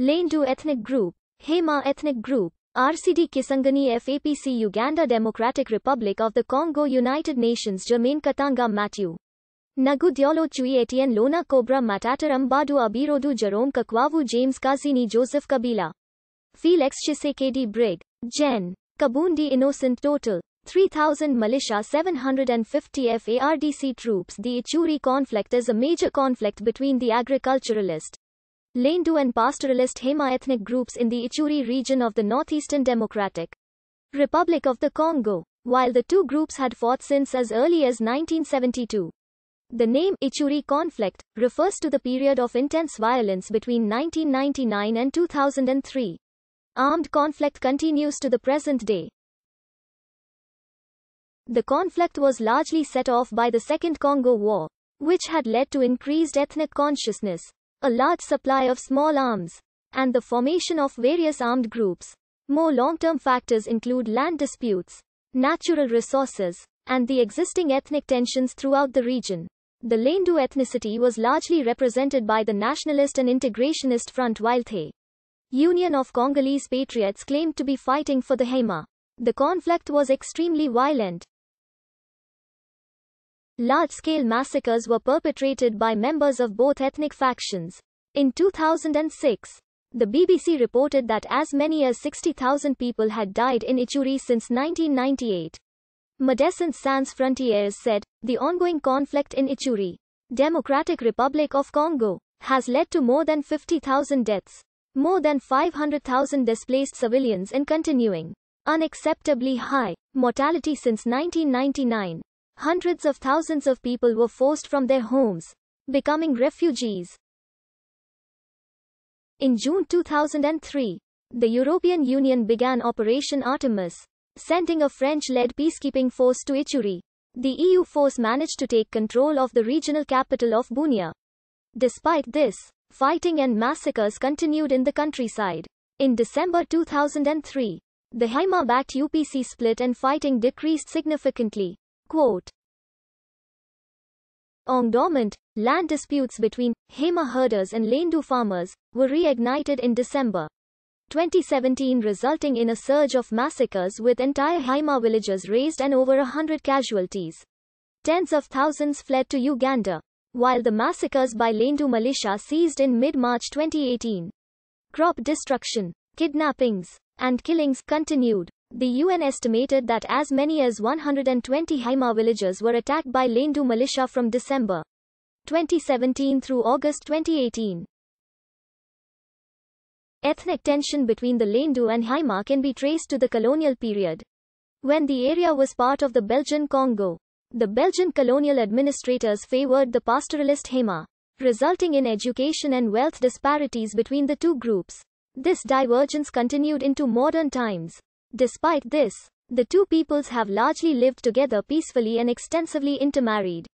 Lendu Ethnic Group, Hema Ethnic Group, RCD Kisangani FAPC Uganda Democratic Republic of the Congo United Nations Jermaine Katanga Matthew Nagudiolo Chui Etienne Lona Cobra Matataram Badu Abirodu Jerome Kakwavu James Kazini Joseph Kabila Felix Chisekedi Brig Jen Kabundi Innocent Total 3,000 militia 750 FARDC troops The Ichuri conflict is a major conflict between the agriculturalist Lendu and pastoralist Hema ethnic groups in the Ituri region of the northeastern Democratic Republic of the Congo, while the two groups had fought since as early as 1972. The name Ituri conflict refers to the period of intense violence between 1999 and 2003. Armed conflict continues to the present day. The conflict was largely set off by the Second Congo War, which had led to increased ethnic consciousness, a large supply of small arms, and the formation of various armed groups. More long-term factors include land disputes, natural resources, and the existing ethnic tensions throughout the region. The Lendu ethnicity was largely represented by the Nationalist and Integrationist Front while the Union of Congolese Patriots claimed to be fighting for the Hema. The conflict was extremely violent, Large-scale massacres were perpetrated by members of both ethnic factions. In 2006, the BBC reported that as many as 60,000 people had died in Ituri since 1998. Medecins Sans Frontières said, the ongoing conflict in Ituri, Democratic Republic of Congo, has led to more than 50,000 deaths, more than 500,000 displaced civilians and continuing unacceptably high mortality since 1999. Hundreds of thousands of people were forced from their homes, becoming refugees. In June 2003, the European Union began Operation Artemis, sending a French-led peacekeeping force to Ituri. The EU force managed to take control of the regional capital of Bunia. Despite this, fighting and massacres continued in the countryside. In December 2003, the Haima-backed UPC split and fighting decreased significantly. Quote, on dormant, land disputes between Hema herders and Lendu farmers were reignited in December 2017, resulting in a surge of massacres with entire Haima villages razed and over 100 casualties. Tens of thousands fled to Uganda, while the massacres by Lendu militia ceased in mid March 2018. Crop destruction, kidnappings, and killings continued. The UN estimated that as many as 120 Haima villages were attacked by Lendu militia from December 2017 through August 2018. Ethnic tension between the Lendu and Haima can be traced to the colonial period, when the area was part of the Belgian Congo. The Belgian colonial administrators favored the pastoralist Haima, resulting in education and wealth disparities between the two groups. This divergence continued into modern times. Despite this, the two peoples have largely lived together peacefully and extensively intermarried.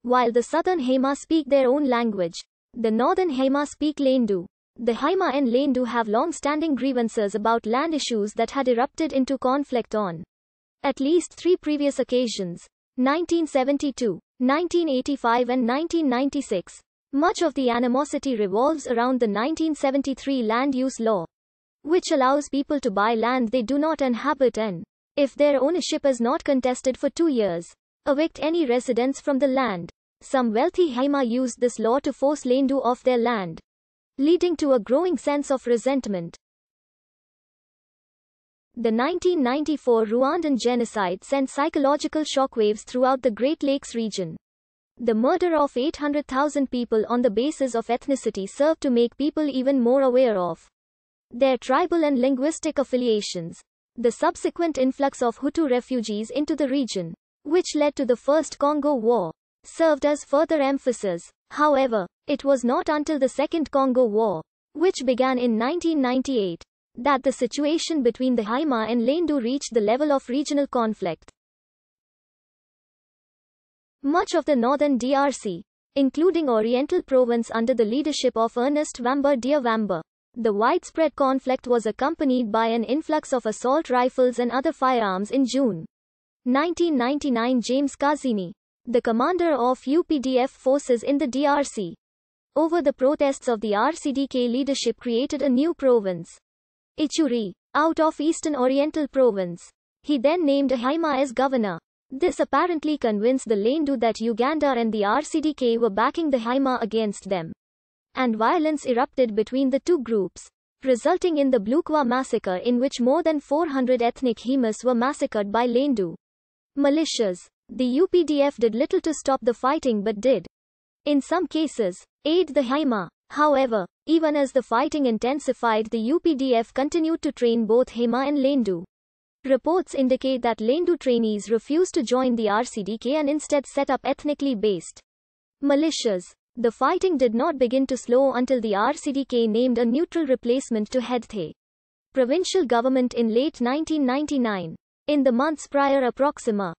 While the southern Hema speak their own language, the northern Hema speak Lendu. The Hema and Lendu have long-standing grievances about land issues that had erupted into conflict on at least three previous occasions, 1972, 1985 and 1996. Much of the animosity revolves around the 1973 land use law which allows people to buy land they do not inhabit in. If their ownership is not contested for two years, evict any residents from the land. Some wealthy Haima used this law to force Lendu off their land, leading to a growing sense of resentment. The 1994 Rwandan genocide sent psychological shockwaves throughout the Great Lakes region. The murder of 800,000 people on the basis of ethnicity served to make people even more aware of their tribal and linguistic affiliations. The subsequent influx of Hutu refugees into the region, which led to the First Congo War, served as further emphasis. However, it was not until the Second Congo War, which began in 1998, that the situation between the Haima and Lendu reached the level of regional conflict. Much of the northern DRC, including Oriental Province under the leadership of Ernest Wamba Diawamba, the widespread conflict was accompanied by an influx of assault rifles and other firearms in June 1999. James Kazini, the commander of UPDF forces in the DRC, over the protests of the RCDK leadership created a new province, Ichuri, out of Eastern Oriental Province. He then named Haima as governor. This apparently convinced the Lendu that Uganda and the RCDK were backing the Haima against them and violence erupted between the two groups, resulting in the Blukwa massacre in which more than 400 ethnic Hemas were massacred by Lendu militias. The UPDF did little to stop the fighting but did, in some cases, aid the Hema. However, even as the fighting intensified the UPDF continued to train both Hema and Lendu. Reports indicate that Lendu trainees refused to join the RCDK and instead set up ethnically based militias. The fighting did not begin to slow until the RCDK named a neutral replacement to Head the provincial government in late 1999. In the months prior Proxima